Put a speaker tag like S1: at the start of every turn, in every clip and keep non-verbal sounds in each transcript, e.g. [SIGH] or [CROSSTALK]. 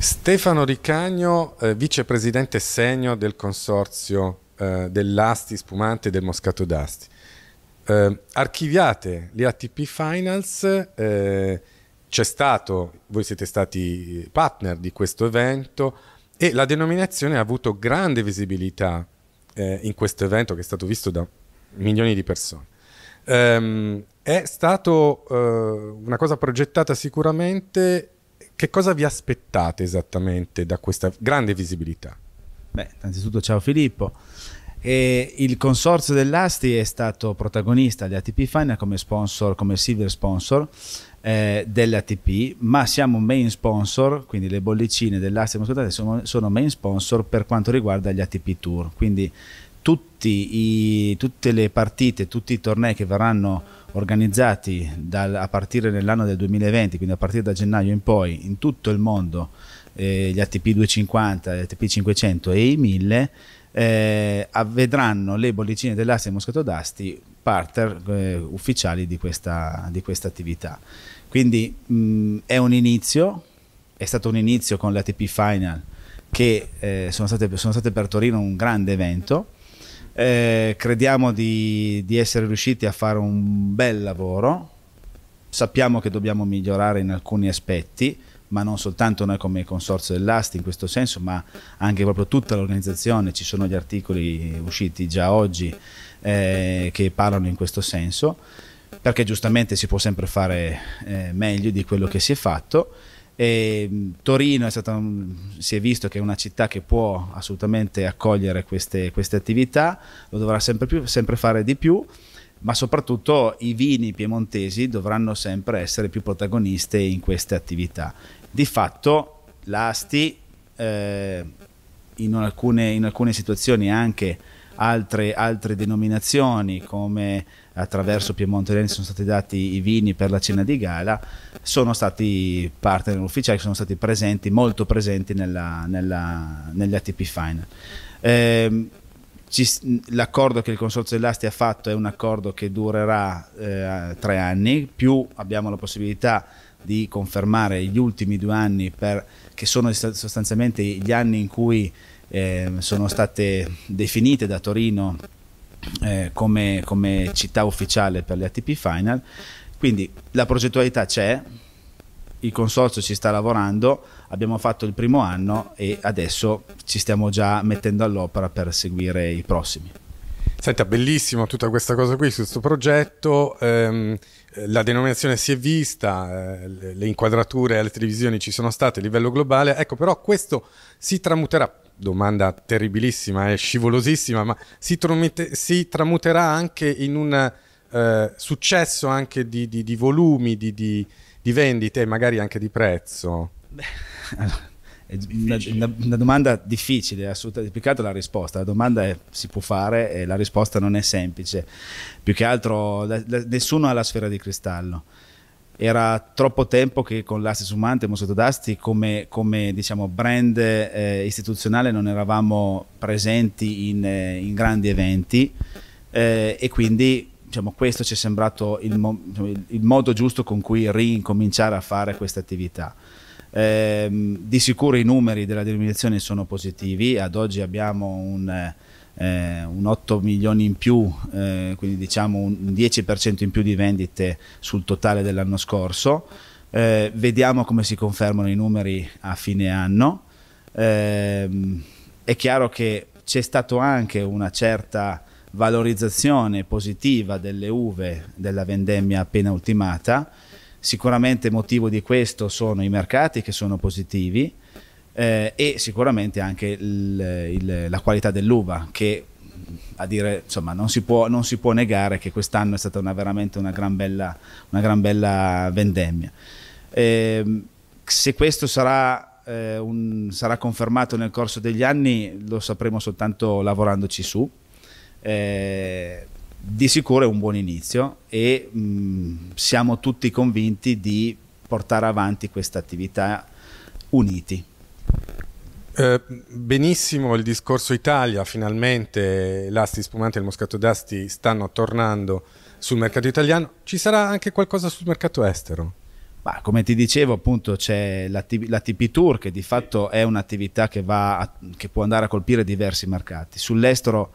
S1: Stefano Ricagno, eh, vicepresidente segno del consorzio eh, dell'Asti Spumante e del Moscato d'Asti. Eh, archiviate le ATP Finals, eh, c'è stato, voi siete stati partner di questo evento e la denominazione ha avuto grande visibilità eh, in questo evento che è stato visto da milioni di persone. Ehm, è stata eh, una cosa progettata sicuramente che cosa vi aspettate esattamente da questa grande visibilità?
S2: Beh, innanzitutto ciao Filippo. E il consorzio dell'Asti è stato protagonista di ATP Final come sponsor, come silver sponsor eh, dell'ATP, ma siamo main sponsor, quindi le bollicine dell'Asti sono, sono main sponsor per quanto riguarda gli ATP Tour. Quindi i, tutte le partite, tutti i tornei che verranno organizzati dal, a partire nell'anno del 2020, quindi a partire da gennaio in poi, in tutto il mondo, eh, gli ATP 250, gli ATP 500 e i 1000, eh, vedranno le bollicine dell'asta e d'Asti partner eh, ufficiali di questa, di questa, attività. Quindi mh, è un inizio, è stato un inizio con l'ATP Final che eh, sono state, sono, state, per Torino un grande evento eh, crediamo di, di essere riusciti a fare un bel lavoro, sappiamo che dobbiamo migliorare in alcuni aspetti, ma non soltanto noi come consorzio dell'Asti in questo senso, ma anche proprio tutta l'organizzazione, ci sono gli articoli usciti già oggi eh, che parlano in questo senso, perché giustamente si può sempre fare eh, meglio di quello che si è fatto e Torino è stata, si è visto che è una città che può assolutamente accogliere queste, queste attività, lo dovrà sempre, più, sempre fare di più, ma soprattutto i vini piemontesi dovranno sempre essere più protagoniste in queste attività. Di fatto l'Asti eh, in, alcune, in alcune situazioni anche altre, altre denominazioni come attraverso Piemonte Reni sono stati dati i vini per la cena di gala, sono stati partner ufficiali, sono stati presenti, molto presenti nella, nella, negli ATP Final. Eh, l'accordo che il Consorzio dell'Asti ha fatto è un accordo che durerà eh, tre anni, più abbiamo la possibilità di confermare gli ultimi due anni per, che sono sostanzialmente gli anni in cui eh, sono state definite da Torino eh, come, come città ufficiale per le ATP Final, quindi la progettualità c'è, il consorzio ci sta lavorando, abbiamo fatto il primo anno e adesso ci stiamo già mettendo all'opera per seguire i prossimi. Senta,
S1: bellissima tutta questa cosa qui su questo progetto, ehm, la denominazione si è vista, eh, le inquadrature alle televisioni ci sono state a livello globale, ecco però questo si tramuterà domanda terribilissima e scivolosissima, ma si, tromite, si tramuterà anche in un eh, successo anche di, di, di volumi, di,
S2: di, vendite e magari anche di prezzo? Beh, [LAUGHS] allora, è una, una, una, domanda difficile, assolutamente più che altro la risposta. La domanda è, si può fare e la risposta non è semplice. Più che altro la, la, nessuno ha la sfera di cristallo era troppo tempo che con l'Asti Sumante e Moscato d'Asti come, come diciamo, brand eh, istituzionale non eravamo presenti in, eh, in grandi eventi eh, e quindi diciamo, questo ci è sembrato il, mo- diciamo, il, modo giusto con cui ricominciare a fare questa attività. Ehm, di sicuro i numeri della denominazione sono positivi, ad oggi abbiamo un eh, eh, un 8 milioni in più, eh, quindi diciamo un 10% in più di vendite sul totale dell'anno scorso. Eh, vediamo come si confermano i numeri a fine anno. Eh, è chiaro che c'è stata anche una certa valorizzazione positiva delle uve della vendemmia appena ultimata. Sicuramente motivo di questo sono i mercati che sono positivi, eh, e sicuramente anche il, il, la qualità dell'uva che a dire, insomma, non si, può, non si può negare che quest'anno è stata una, veramente una gran bella, una gran bella vendemmia. Eh, se questo sarà, eh, un, sarà, confermato nel corso degli anni lo sapremo soltanto lavorandoci su. Eh, di sicuro è un buon inizio e mh, mm, siamo tutti convinti di portare avanti questa attività uniti.
S1: Eh, benissimo il discorso Italia, finalmente l'asti spumante e il moscato d'asti stanno tornando sul mercato italiano. Ci sarà anche qualcosa sul mercato estero?
S2: Ma come ti dicevo, appunto, c'è la, la TP Tour, che di fatto è un'attività che, a, che può andare a colpire diversi mercati. Sull'estero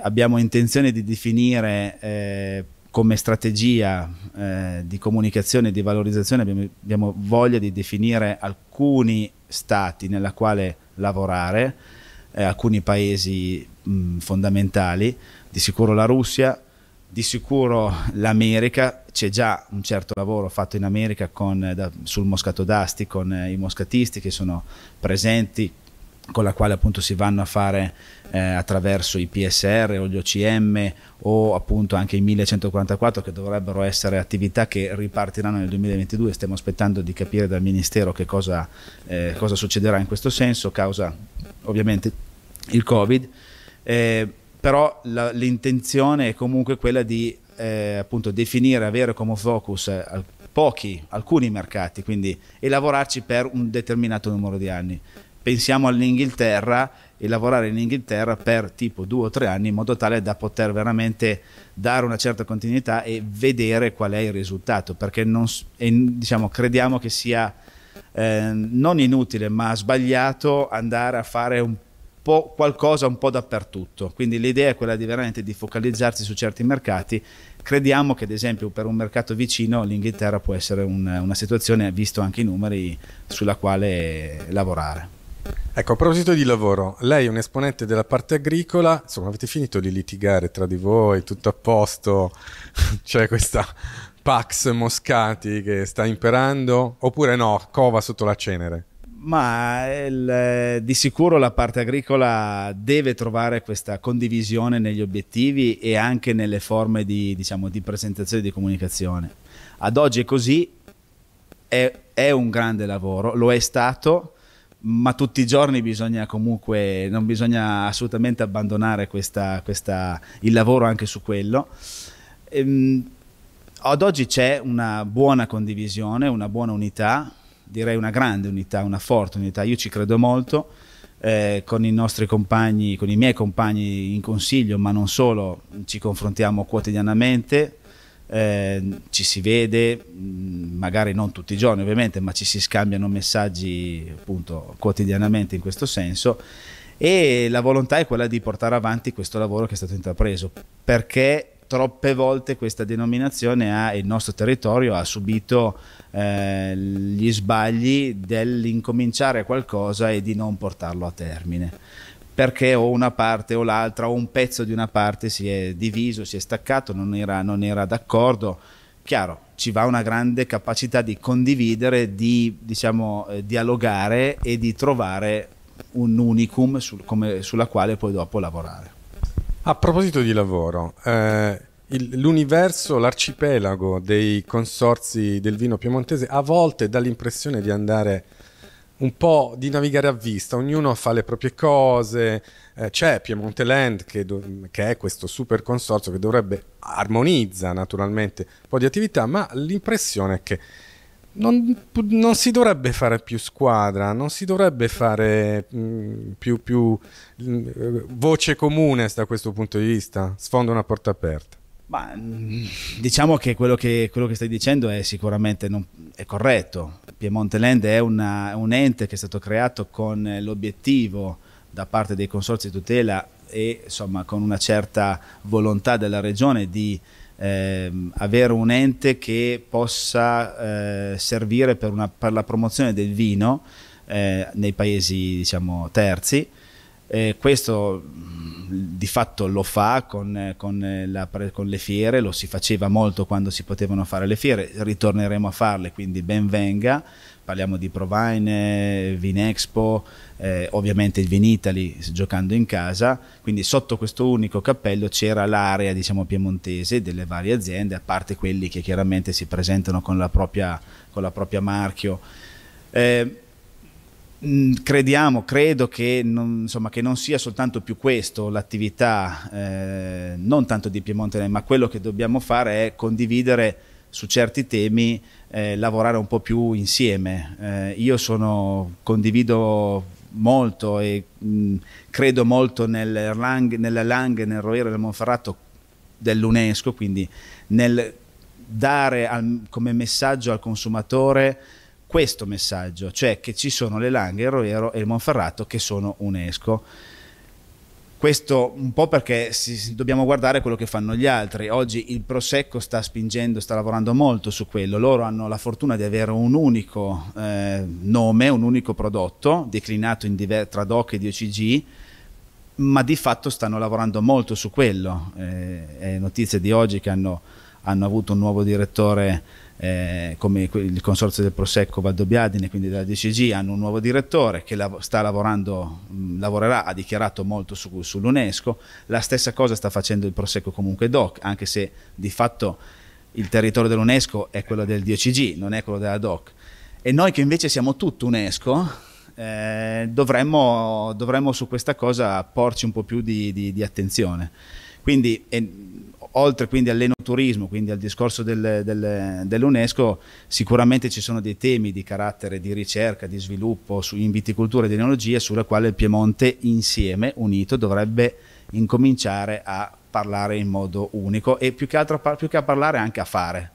S2: abbiamo intenzione di definire eh, come strategia eh, di comunicazione e di valorizzazione abbiamo, abbiamo, voglia di definire alcuni stati nella quale lavorare, eh, alcuni paesi mh, fondamentali, di sicuro la Russia, di sicuro l'America, c'è già un certo lavoro fatto in America con, da, sul moscato d'asti con eh, i moscatisti che sono presenti con la quale appunto si vanno a fare eh, attraverso i PSR o gli OCM o appunto anche i 1144 che dovrebbero essere attività che ripartiranno nel 2022, stiamo aspettando di capire dal Ministero che cosa, eh, cosa succederà in questo senso, causa ovviamente il Covid, eh, però la, l'intenzione è comunque quella di eh, appunto definire, avere come focus eh, pochi, alcuni mercati quindi, e lavorarci per un determinato numero di anni pensiamo all'Inghilterra e lavorare in Inghilterra per tipo due o tre anni in modo tale da poter veramente dare una certa continuità e vedere qual è il risultato, perché non, e, diciamo, crediamo che sia eh, non inutile ma sbagliato andare a fare un po' qualcosa un po' dappertutto, quindi l'idea è quella di veramente di focalizzarsi su certi mercati, crediamo che ad esempio per un mercato vicino l'Inghilterra può essere un, una situazione, visto anche i numeri, sulla quale lavorare.
S1: Ecco, a proposito di lavoro, lei è un esponente della parte agricola, insomma avete finito di litigare tra di voi, tutto a posto, [LAUGHS] c'è questa Pax Moscati che sta imperando, oppure no, cova sotto la cenere?
S2: Ma eh, il, eh, di sicuro la parte agricola deve trovare questa condivisione negli obiettivi e anche nelle forme di, diciamo, di presentazione e di comunicazione. Ad oggi è così, è, è un grande lavoro, lo è stato ma tutti i giorni bisogna comunque, non bisogna assolutamente abbandonare questa, questa, il lavoro anche su quello. Ehm, ad oggi c'è una buona condivisione, una buona unità, direi una grande unità, una forte unità, io ci credo molto. Eh, con i nostri compagni, con i miei compagni in consiglio, ma non solo, ci confrontiamo quotidianamente, Ehm, ci si vede, mm, magari non tutti i giorni ovviamente, ma ci si scambiano messaggi appunto quotidianamente in questo senso e la volontà è quella di portare avanti questo lavoro che è stato intrapreso perché troppe volte questa denominazione ha, il nostro territorio ha subito eh, gli sbagli dell'incominciare qualcosa e di non portarlo a termine perché o una parte o l'altra o un pezzo di una parte si è diviso, si è staccato, non era, non era d'accordo. Chiaro, ci va una grande capacità di condividere, di diciamo, eh, dialogare e di trovare un unicum sul, come, sulla quale poi dopo lavorare. A proposito di
S1: lavoro, eh, il, l'universo, l'arcipelago dei consorsi del vino piemontese a volte dà l'impressione di andare un po' di navigare a vista, ognuno fa le proprie cose, eh, c'è Piemonte Land che, che, è questo super consorzio che dovrebbe armonizza naturalmente un po' di attività, ma l'impressione è che non, non, si dovrebbe fare più squadra, non si dovrebbe fare mh, mm, più, più mh, mm, voce comune da questo punto di vista, sfonda una porta aperta.
S2: Ma, mm, diciamo che quello, che quello che stai dicendo è sicuramente non, è corretto, Piemonte Land è una, un ente che è stato creato con l'obiettivo da parte dei consorzi di tutela e insomma, con una certa volontà della regione di ehm, avere un ente che possa eh, servire per, una, per, la promozione del vino eh, nei paesi diciamo, terzi eh, questo mm, di fatto lo fa con, eh, con, eh, la, con, le fiere, lo si faceva molto quando si potevano fare le fiere, ritorneremo a farle, quindi ben venga, parliamo di Provine, Vinexpo, eh, ovviamente il Vinitali giocando in casa, quindi sotto questo unico cappello c'era l'area diciamo, piemontese delle varie aziende, a parte quelli che chiaramente si presentano con la propria, con la propria marchio. Eh, crediamo, credo che non, insomma, che non, sia soltanto più questo l'attività, eh, non tanto di Piemonte, ma quello che dobbiamo fare è condividere su certi temi, eh, lavorare un po' più insieme. Eh, io sono, condivido molto e mh, credo molto nel Lang, nella Lang, nel Roero del Monferrato dell'UNESCO, quindi nel dare al, come messaggio al consumatore questo messaggio, cioè che ci sono le Langhe, il Roero e il Monferrato che sono UNESCO. Questo un po' perché si, dobbiamo guardare quello che fanno gli altri. Oggi il Prosecco sta spingendo, sta lavorando molto su quello. Loro hanno la fortuna di avere un unico eh, nome, un unico prodotto, declinato diver- tra DOC e DOCG, ma di fatto stanno lavorando molto su quello. Eh, è notizia di oggi che hanno, hanno avuto un nuovo direttore eh, come il consorzio del Prosecco Valdobbiadine, quindi della DCG, hanno un nuovo direttore che la, sta lavorando, mh, lavorerà, ha dichiarato molto su, sull'UNESCO, la stessa cosa sta facendo il Prosecco comunque DOC, anche se di fatto il territorio dell'UNESCO è quello del DCG, non è quello della DOC. E noi che invece siamo tutto UNESCO, eh, dovremmo, dovremmo, su questa cosa porci un po' più di, di, di attenzione. Quindi eh, oltre quindi all'enoturismo, quindi al discorso del, del, dell'UNESCO, sicuramente ci sono dei temi di carattere di ricerca, di sviluppo su, in viticoltura e ed enologia sulla quale il Piemonte insieme, unito, dovrebbe incominciare a parlare in modo unico e più che, altro, più che a parlare anche a fare.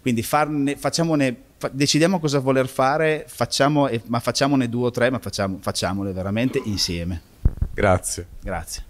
S2: Quindi farne, facciamone, decidiamo cosa voler fare, facciamo, ma facciamone due o tre, ma facciamo, facciamole veramente insieme. Grazie. Grazie.